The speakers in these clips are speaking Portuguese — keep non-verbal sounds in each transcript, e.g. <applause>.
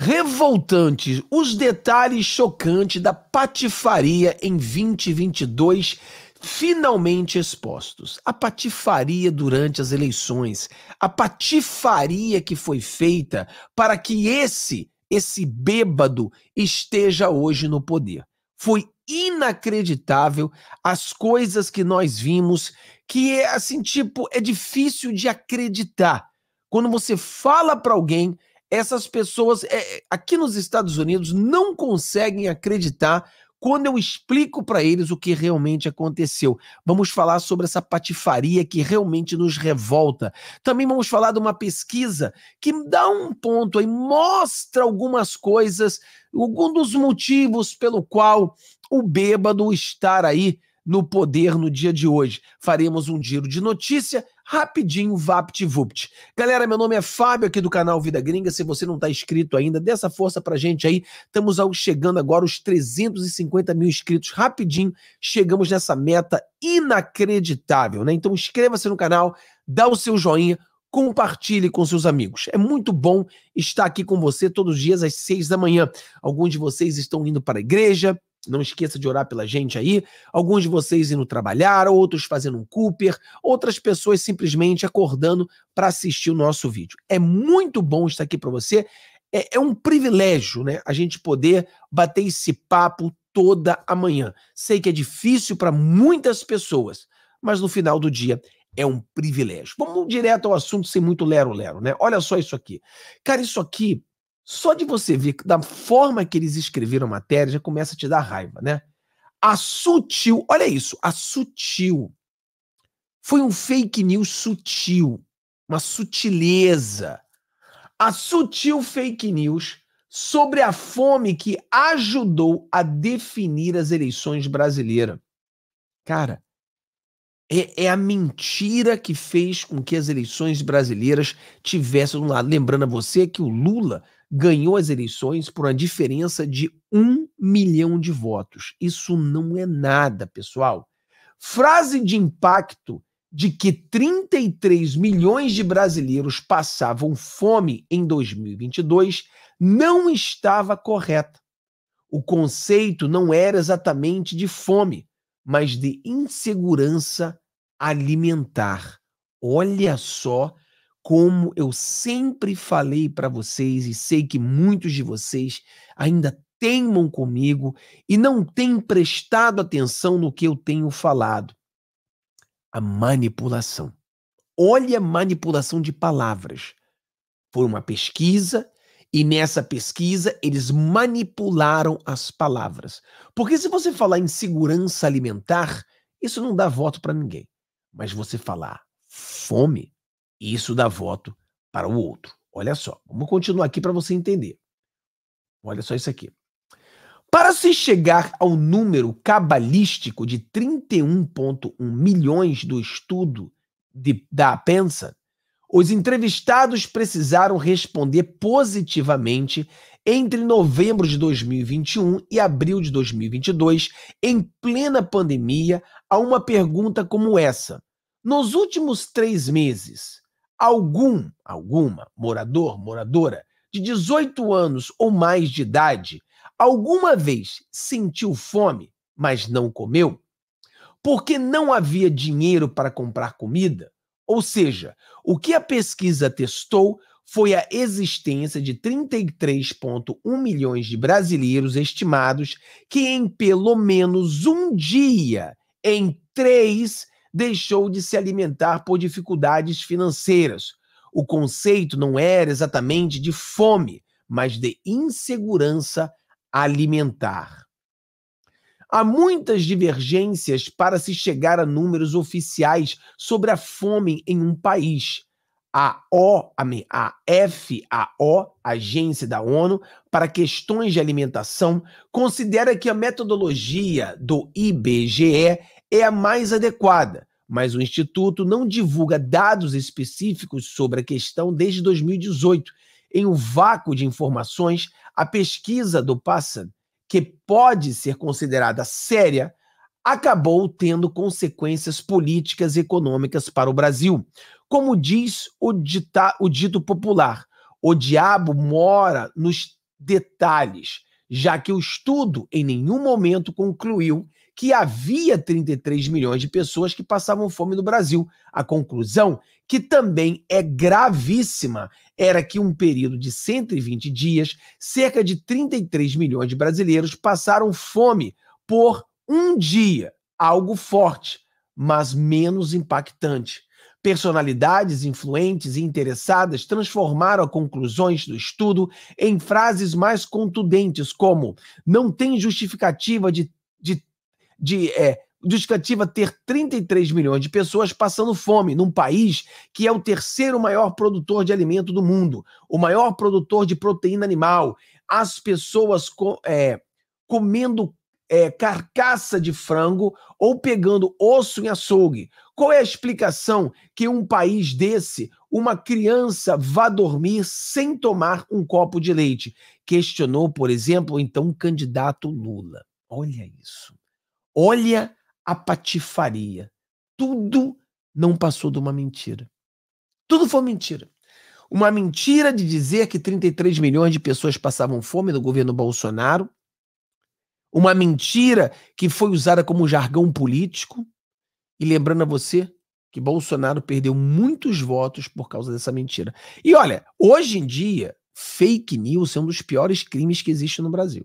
Revoltantes, os detalhes chocantes da patifaria em 2022 finalmente expostos. A patifaria durante as eleições, a patifaria que foi feita para que esse esse bêbado esteja hoje no poder. Foi inacreditável as coisas que nós vimos, que é assim, tipo, é difícil de acreditar. Quando você fala para alguém essas pessoas é, é, aqui nos Estados Unidos não conseguem acreditar quando eu explico para eles o que realmente aconteceu. Vamos falar sobre essa patifaria que realmente nos revolta. Também vamos falar de uma pesquisa que dá um ponto aí, mostra algumas coisas, algum dos motivos pelo qual o bêbado está aí no poder no dia de hoje. Faremos um giro de notícia, rapidinho, vapt-vupt. Galera, meu nome é Fábio aqui do canal Vida Gringa. Se você não está inscrito ainda, dê essa força pra gente aí. Estamos chegando agora os 350 mil inscritos. Rapidinho, chegamos nessa meta inacreditável, né? Então inscreva-se no canal, dá o seu joinha, compartilhe com seus amigos. É muito bom estar aqui com você todos os dias às seis da manhã. Alguns de vocês estão indo para a igreja, não esqueça de orar pela gente aí. Alguns de vocês indo trabalhar, outros fazendo um Cooper, outras pessoas simplesmente acordando para assistir o nosso vídeo. É muito bom estar aqui para você. É, é um privilégio, né? A gente poder bater esse papo toda a manhã. Sei que é difícil para muitas pessoas, mas no final do dia é um privilégio. Vamos direto ao assunto sem muito lero-lero, né? Olha só isso aqui. Cara, isso aqui só de você ver da forma que eles escreveram a matéria já começa a te dar raiva, né? A sutil, olha isso, a sutil. Foi um fake news sutil, uma sutileza. A sutil fake news sobre a fome que ajudou a definir as eleições brasileiras. Cara, é, é, a mentira que fez com que as eleições brasileiras tivessem um lado. Lembrando a você que o Lula ganhou as eleições por uma diferença de um milhão de votos. Isso não é nada, pessoal. Frase de impacto de que 33 milhões de brasileiros passavam fome em 2022 não estava correta. O conceito não era exatamente de fome, mas de insegurança alimentar. Olha só como eu sempre falei para vocês e sei que muitos de vocês ainda teimam comigo e não têm prestado atenção no que eu tenho falado. A manipulação. Olha a manipulação de palavras. Foi uma pesquisa e nessa pesquisa eles manipularam as palavras. Porque se você falar em segurança alimentar, isso não dá voto para ninguém. Mas você falar fome, e isso dá voto para o outro. Olha só, vamos continuar aqui para você entender. Olha só isso aqui. Para se chegar ao número cabalístico de 31,1 milhões do estudo de, da Pensa, os entrevistados precisaram responder positivamente entre novembro de 2021 e abril de 2022, em plena pandemia, a uma pergunta como essa: Nos últimos três meses, algum, alguma morador, moradora de 18 anos ou mais de idade alguma vez sentiu fome, mas não comeu? Porque não havia dinheiro para comprar comida? Ou seja, o que a pesquisa testou foi a existência de 33,1 milhões de brasileiros estimados que, em pelo menos um dia, em três deixou de se alimentar por dificuldades financeiras. O conceito não era exatamente de fome, mas de insegurança alimentar. Há muitas divergências para se chegar a números oficiais sobre a fome em um país. A, o, a FAO, Agência da ONU para Questões de Alimentação, considera que a metodologia do IBGE é a mais adequada, mas o Instituto não divulga dados específicos sobre a questão desde 2018. Em um vácuo de informações, a pesquisa do Passan, que pode ser considerada séria, acabou tendo consequências políticas e econômicas para o Brasil. Como diz o, dita, o dito popular, o diabo mora nos detalhes, já que o estudo em nenhum momento concluiu que havia 33 milhões de pessoas que passavam fome no Brasil. A conclusão, que também é gravíssima, era que um período de 120 dias, cerca de 33 milhões de brasileiros passaram fome por um dia. Algo forte, mas menos impactante. Personalidades influentes e interessadas transformaram conclusões do estudo em frases mais contundentes, como: não tem justificativa de de é, justificativa ter 33 milhões de pessoas passando fome num país que é o terceiro maior produtor de alimento do mundo, o maior produtor de proteína animal, as pessoas co é, comendo é, carcaça de frango ou pegando osso em açougue. Qual é a explicação que um país desse, uma criança vá dormir sem tomar um copo de leite? Questionou, por exemplo, então o candidato Lula. Olha isso. Olha a patifaria. Tudo não passou de uma mentira. Tudo foi mentira. Uma mentira de dizer que 33 milhões de pessoas passavam fome no governo Bolsonaro. Uma mentira que foi usada como jargão político. E lembrando a você que Bolsonaro perdeu muitos votos por causa dessa mentira. E olha, hoje em dia, fake news é um dos piores crimes que existe no Brasil.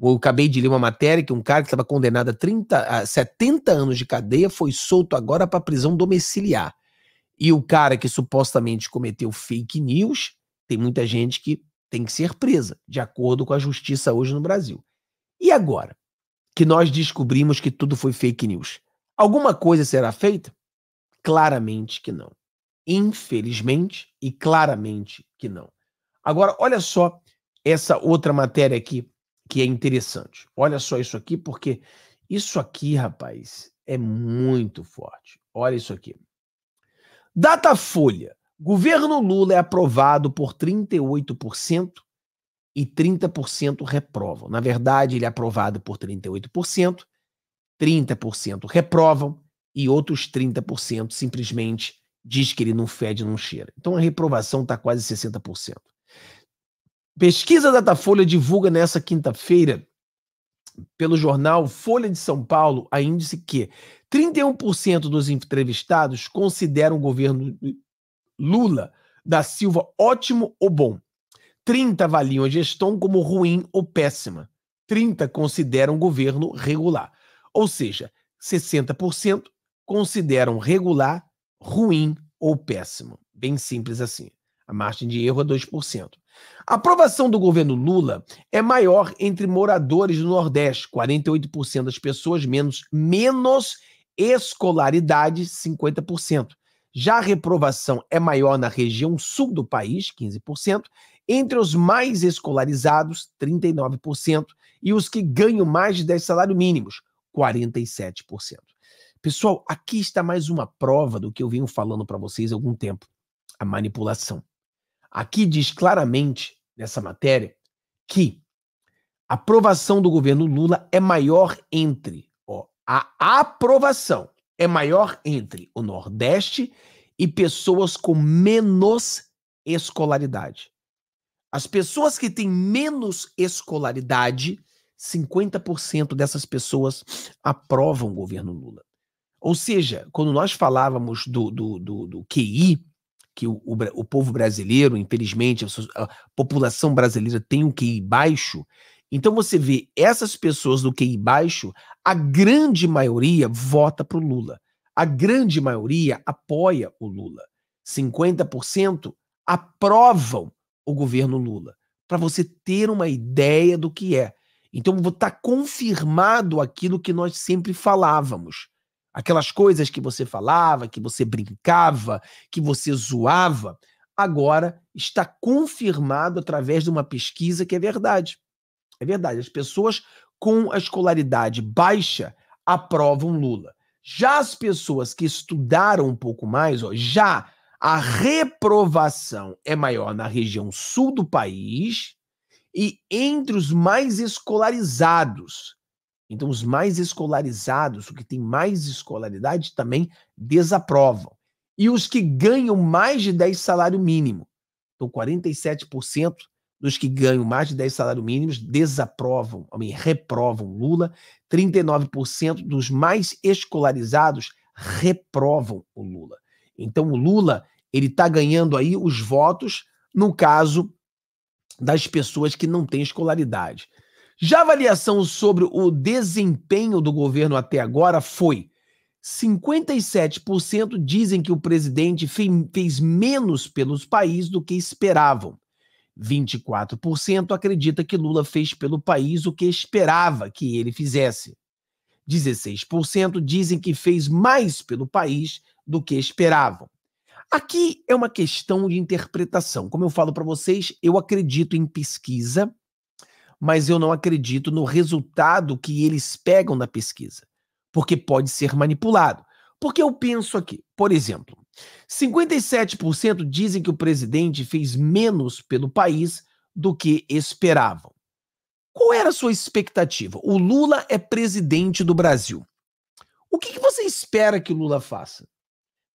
Eu acabei de ler uma matéria que um cara que estava condenado a, 30, a 70 anos de cadeia foi solto agora para prisão domiciliar. E o cara que supostamente cometeu fake news, tem muita gente que tem que ser presa, de acordo com a justiça hoje no Brasil. E agora que nós descobrimos que tudo foi fake news, alguma coisa será feita? Claramente que não. Infelizmente e claramente que não. Agora, olha só essa outra matéria aqui que é interessante. Olha só isso aqui, porque isso aqui, rapaz, é muito forte. Olha isso aqui. Datafolha. Governo Lula é aprovado por 38% e 30% reprovam. Na verdade, ele é aprovado por 38%, 30% reprovam e outros 30% simplesmente diz que ele não fede, não cheira. Então a reprovação está quase 60%. Pesquisa Datafolha divulga nesta quinta-feira, pelo jornal Folha de São Paulo, a índice que 31% dos entrevistados consideram o governo Lula da Silva ótimo ou bom. 30 avaliam a gestão como ruim ou péssima. 30 consideram o governo regular. Ou seja, 60% consideram regular, ruim ou péssimo. Bem simples assim. A margem de erro é 2%. A aprovação do governo Lula é maior entre moradores do Nordeste, 48% das pessoas menos, menos escolaridade, 50%. Já a reprovação é maior na região sul do país, 15%, entre os mais escolarizados, 39%, e os que ganham mais de 10 salários mínimos, 47%. Pessoal, aqui está mais uma prova do que eu venho falando para vocês há algum tempo: a manipulação. Aqui diz claramente, nessa matéria, que a aprovação do governo Lula é maior entre, ó, a aprovação é maior entre o Nordeste e pessoas com menos escolaridade. As pessoas que têm menos escolaridade, 50% dessas pessoas aprovam o governo Lula. Ou seja, quando nós falávamos do, do, do, do QI, que o, o, o povo brasileiro, infelizmente, a, a população brasileira tem um QI baixo, então você vê essas pessoas do QI baixo, a grande maioria vota para o Lula. A grande maioria apoia o Lula. 50% aprovam o governo Lula. Para você ter uma ideia do que é. Então está confirmado aquilo que nós sempre falávamos. Aquelas coisas que você falava, que você brincava, que você zoava, agora está confirmado através de uma pesquisa que é verdade. É verdade, as pessoas com a escolaridade baixa aprovam Lula. Já as pessoas que estudaram um pouco mais, ó, já a reprovação é maior na região sul do país e entre os mais escolarizados. Então, os mais escolarizados, o que tem mais escolaridade, também desaprovam. E os que ganham mais de 10 salário mínimo. Então, 47% dos que ganham mais de 10 salários mínimos desaprovam, ou reprovam Lula. 39% dos mais escolarizados reprovam o Lula. Então, o Lula ele está ganhando aí os votos, no caso das pessoas que não têm escolaridade. Já a avaliação sobre o desempenho do governo até agora foi: 57% dizem que o presidente fez menos pelos países do que esperavam. 24% acredita que Lula fez pelo país o que esperava que ele fizesse. 16% dizem que fez mais pelo país do que esperavam. Aqui é uma questão de interpretação. Como eu falo para vocês, eu acredito em pesquisa mas eu não acredito no resultado que eles pegam na pesquisa, porque pode ser manipulado. Porque eu penso aqui, por exemplo, 57% dizem que o presidente fez menos pelo país do que esperavam. Qual era a sua expectativa? O Lula é presidente do Brasil. O que, que você espera que o Lula faça?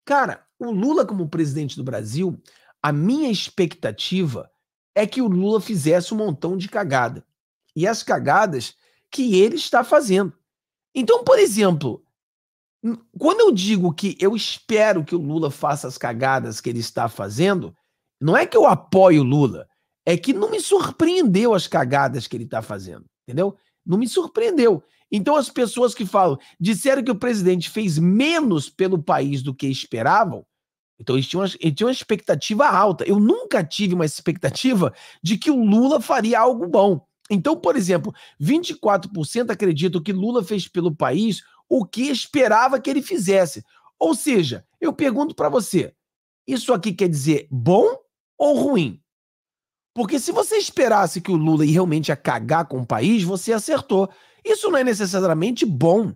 Cara, o Lula, como presidente do Brasil, a minha expectativa é que o Lula fizesse um montão de cagada e as cagadas que ele está fazendo. Então, por exemplo, quando eu digo que eu espero que o Lula faça as cagadas que ele está fazendo, não é que eu apoio o Lula, é que não me surpreendeu as cagadas que ele está fazendo, entendeu? Não me surpreendeu. Então, as pessoas que falam, disseram que o presidente fez menos pelo país do que esperavam, então eles tinham, uma, eles tinham uma expectativa alta. Eu nunca tive uma expectativa de que o Lula faria algo bom. Então, por exemplo, 24% acreditam que Lula fez pelo país o que esperava que ele fizesse. Ou seja, eu pergunto para você: isso aqui quer dizer bom ou ruim? Porque se você esperasse que o Lula realmente ia cagar com o país, você acertou. Isso não é necessariamente bom.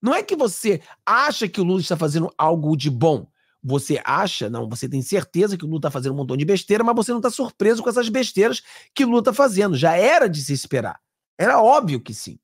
Não é que você acha que o Lula está fazendo algo de bom você acha, não, você tem certeza que o Lula está fazendo um montão de besteira, mas você não está surpreso com essas besteiras que o Lula está fazendo. Já era de se esperar. Era óbvio que sim.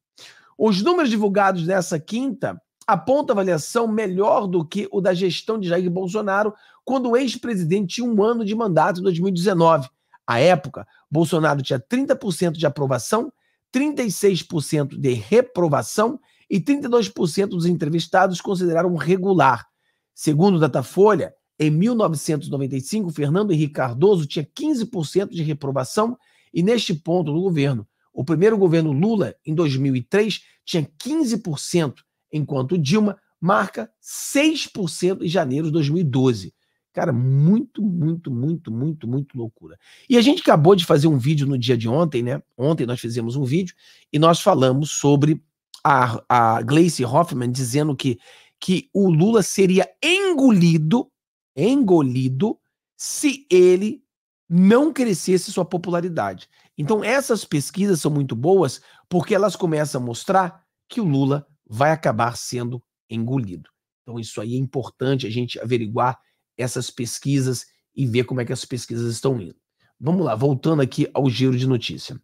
Os números divulgados nessa quinta apontam avaliação melhor do que o da gestão de Jair Bolsonaro quando o ex-presidente tinha um ano de mandato em 2019. À época, Bolsonaro tinha 30% de aprovação, 36% de reprovação e 32% dos entrevistados consideraram regular. Segundo o Datafolha, em 1995, Fernando Henrique Cardoso tinha 15% de reprovação e neste ponto do governo, o primeiro governo Lula, em 2003, tinha 15%, enquanto Dilma marca 6% em janeiro de 2012. Cara, muito, muito, muito, muito, muito loucura. E a gente acabou de fazer um vídeo no dia de ontem, né? Ontem nós fizemos um vídeo e nós falamos sobre a, a Gleice Hoffman dizendo que que o Lula seria engolido, engolido, se ele não crescesse sua popularidade. Então essas pesquisas são muito boas porque elas começam a mostrar que o Lula vai acabar sendo engolido. Então isso aí é importante a gente averiguar essas pesquisas e ver como é que as pesquisas estão indo. Vamos lá, voltando aqui ao giro de notícia.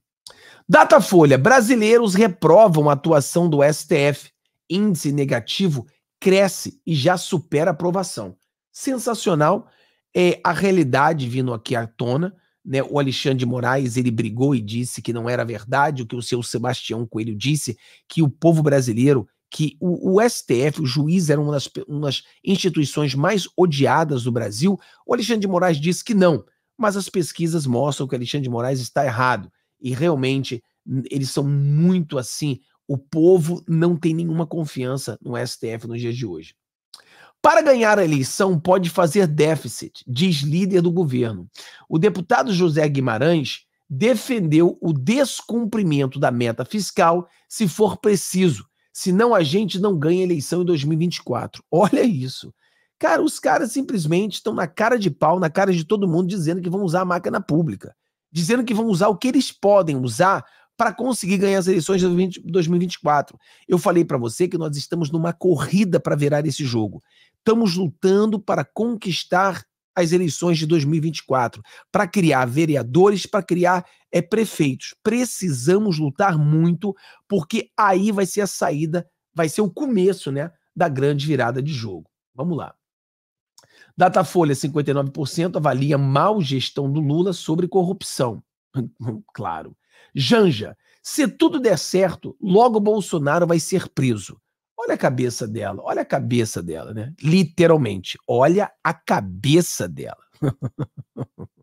Datafolha: brasileiros reprovam a atuação do STF. Índice negativo cresce e já supera a aprovação. Sensacional é a realidade vindo aqui à tona. Né? O Alexandre de Moraes ele brigou e disse que não era verdade o que o seu Sebastião Coelho disse, que o povo brasileiro, que o, o STF, o juiz, era uma das, uma das instituições mais odiadas do Brasil. O Alexandre de Moraes disse que não, mas as pesquisas mostram que o Alexandre de Moraes está errado. E realmente eles são muito assim o povo não tem nenhuma confiança no STF nos dias de hoje. Para ganhar a eleição, pode fazer déficit, diz líder do governo. O deputado José Guimarães defendeu o descumprimento da meta fiscal se for preciso, senão a gente não ganha eleição em 2024. Olha isso. Cara, os caras simplesmente estão na cara de pau, na cara de todo mundo, dizendo que vão usar a máquina pública, dizendo que vão usar o que eles podem usar para conseguir ganhar as eleições de 2024. Eu falei para você que nós estamos numa corrida para virar esse jogo. Estamos lutando para conquistar as eleições de 2024, para criar vereadores, para criar é, prefeitos. Precisamos lutar muito, porque aí vai ser a saída, vai ser o começo né, da grande virada de jogo. Vamos lá. Datafolha, 59%, avalia mal gestão do Lula sobre corrupção. <laughs> claro. Janja, se tudo der certo, logo Bolsonaro vai ser preso. Olha a cabeça dela, olha a cabeça dela, né? Literalmente, olha a cabeça dela. <laughs>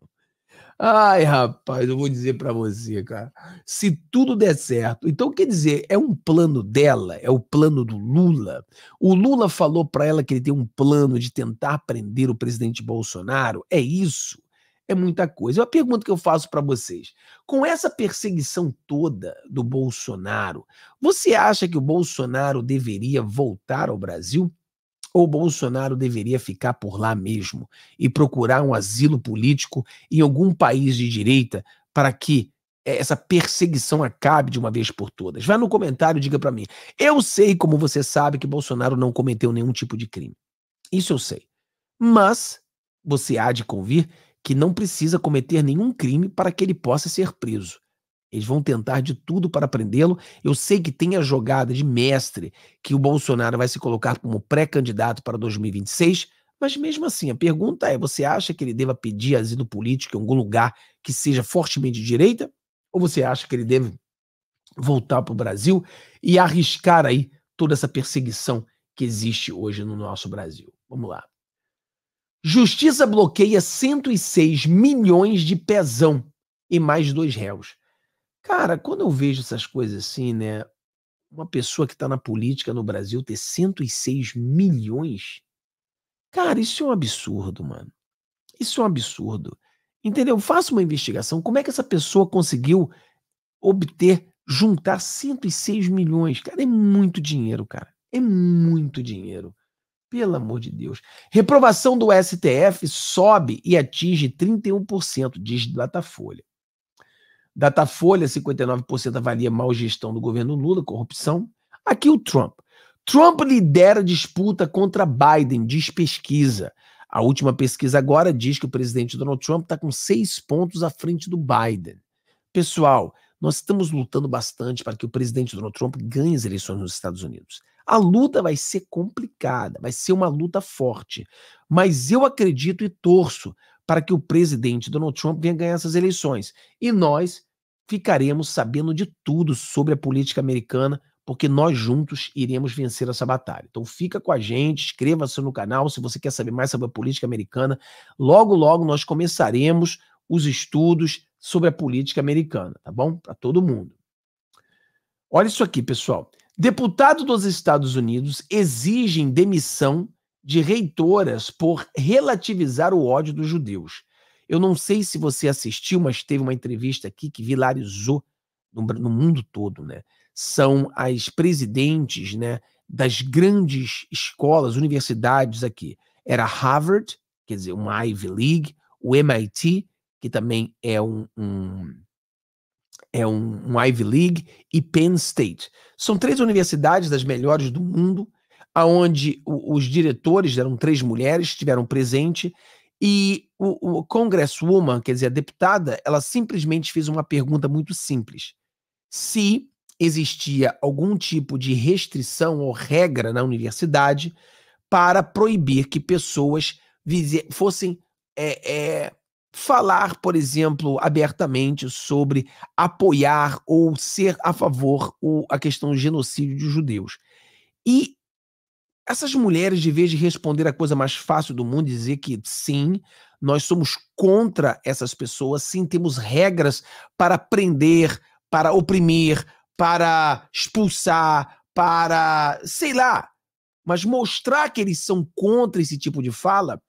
Ai, rapaz, eu vou dizer para você, cara. Se tudo der certo, então quer dizer, é um plano dela, é o plano do Lula. O Lula falou para ela que ele tem um plano de tentar prender o presidente Bolsonaro. É isso é muita coisa. É a pergunta que eu faço para vocês: com essa perseguição toda do Bolsonaro, você acha que o Bolsonaro deveria voltar ao Brasil? Ou Bolsonaro deveria ficar por lá mesmo e procurar um asilo político em algum país de direita para que essa perseguição acabe de uma vez por todas. Vá no comentário e diga para mim. Eu sei, como você sabe, que Bolsonaro não cometeu nenhum tipo de crime. Isso eu sei. Mas você há de convir que não precisa cometer nenhum crime para que ele possa ser preso. Eles vão tentar de tudo para prendê-lo. Eu sei que tem a jogada de mestre que o Bolsonaro vai se colocar como pré-candidato para 2026, mas mesmo assim, a pergunta é: você acha que ele deva pedir asilo político em algum lugar que seja fortemente de direita? Ou você acha que ele deve voltar para o Brasil e arriscar aí toda essa perseguição que existe hoje no nosso Brasil? Vamos lá. Justiça bloqueia 106 milhões de pezão e mais dois réus. Cara, quando eu vejo essas coisas assim, né? Uma pessoa que está na política no Brasil ter 106 milhões. Cara, isso é um absurdo, mano. Isso é um absurdo. Entendeu? Faça uma investigação. Como é que essa pessoa conseguiu obter, juntar 106 milhões? Cara, é muito dinheiro, cara. É muito dinheiro. Pelo amor de Deus. Reprovação do STF sobe e atinge 31%, diz Datafolha. Datafolha, 59% avalia mal gestão do governo Lula, corrupção. Aqui o Trump. Trump lidera disputa contra Biden, diz pesquisa. A última pesquisa agora diz que o presidente Donald Trump está com seis pontos à frente do Biden. Pessoal, nós estamos lutando bastante para que o presidente Donald Trump ganhe as eleições nos Estados Unidos. A luta vai ser complicada, vai ser uma luta forte. Mas eu acredito e torço para que o presidente Donald Trump venha ganhar essas eleições. E nós ficaremos sabendo de tudo sobre a política americana, porque nós juntos iremos vencer essa batalha. Então fica com a gente, inscreva-se no canal se você quer saber mais sobre a política americana. Logo, logo nós começaremos os estudos sobre a política americana, tá bom? Para todo mundo. Olha isso aqui, pessoal. Deputado dos Estados Unidos exigem demissão de reitoras por relativizar o ódio dos judeus. Eu não sei se você assistiu, mas teve uma entrevista aqui que vilarizou no, no mundo todo, né? São as presidentes, né, das grandes escolas, universidades aqui. Era Harvard, quer dizer, uma Ivy League, o MIT, que também é um, um é um, um, Ivy League, e Penn State. São três universidades das melhores do mundo, aonde os diretores eram três mulheres, estiveram presente, e o, o Congresswoman, quer dizer, a deputada, ela simplesmente fez uma pergunta muito simples. Se existia algum tipo de restrição ou regra na universidade para proibir que pessoas fossem é, é, falar, por exemplo, abertamente sobre apoiar ou ser a favor o, a questão do genocídio de judeus. E essas mulheres, de vez de responder a coisa mais fácil do mundo, dizer que sim, nós somos contra essas pessoas, sim, temos regras para prender, para oprimir, para expulsar, para sei lá. Mas mostrar que eles são contra esse tipo de fala,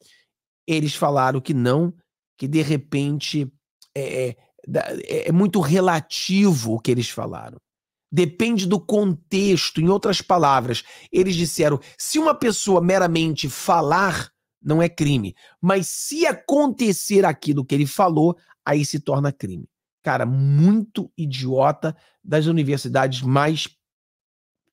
eles falaram que não que de repente é, é, é, é muito relativo o que eles falaram. Depende do contexto. Em outras palavras, eles disseram: se uma pessoa meramente falar, não é crime. Mas se acontecer aquilo que ele falou, aí se torna crime. Cara, muito idiota das universidades mais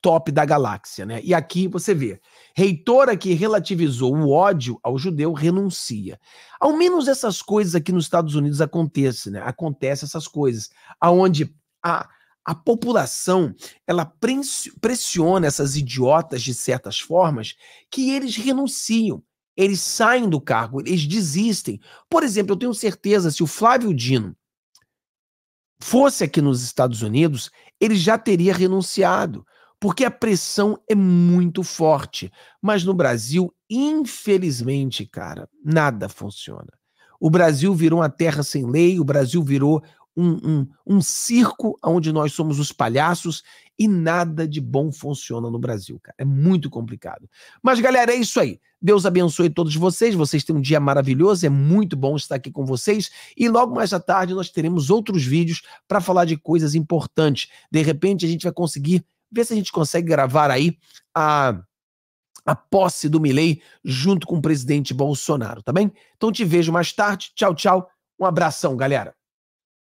top da galáxia, né? E aqui você vê, reitora que relativizou o ódio ao judeu renuncia. Ao menos essas coisas aqui nos Estados Unidos acontecem, né? Acontece essas coisas, aonde a, a população ela pressiona essas idiotas de certas formas que eles renunciam. Eles saem do cargo, eles desistem. Por exemplo, eu tenho certeza se o Flávio Dino fosse aqui nos Estados Unidos, ele já teria renunciado porque a pressão é muito forte. Mas no Brasil, infelizmente, cara, nada funciona. O Brasil virou uma terra sem lei, o Brasil virou um, um, um circo onde nós somos os palhaços e nada de bom funciona no Brasil, cara. É muito complicado. Mas, galera, é isso aí. Deus abençoe todos vocês. Vocês têm um dia maravilhoso. É muito bom estar aqui com vocês. E logo mais à tarde nós teremos outros vídeos para falar de coisas importantes. De repente, a gente vai conseguir ver se a gente consegue gravar aí a, a posse do Milley junto com o presidente Bolsonaro, tá bem? Então te vejo mais tarde. Tchau, tchau. Um abração, galera.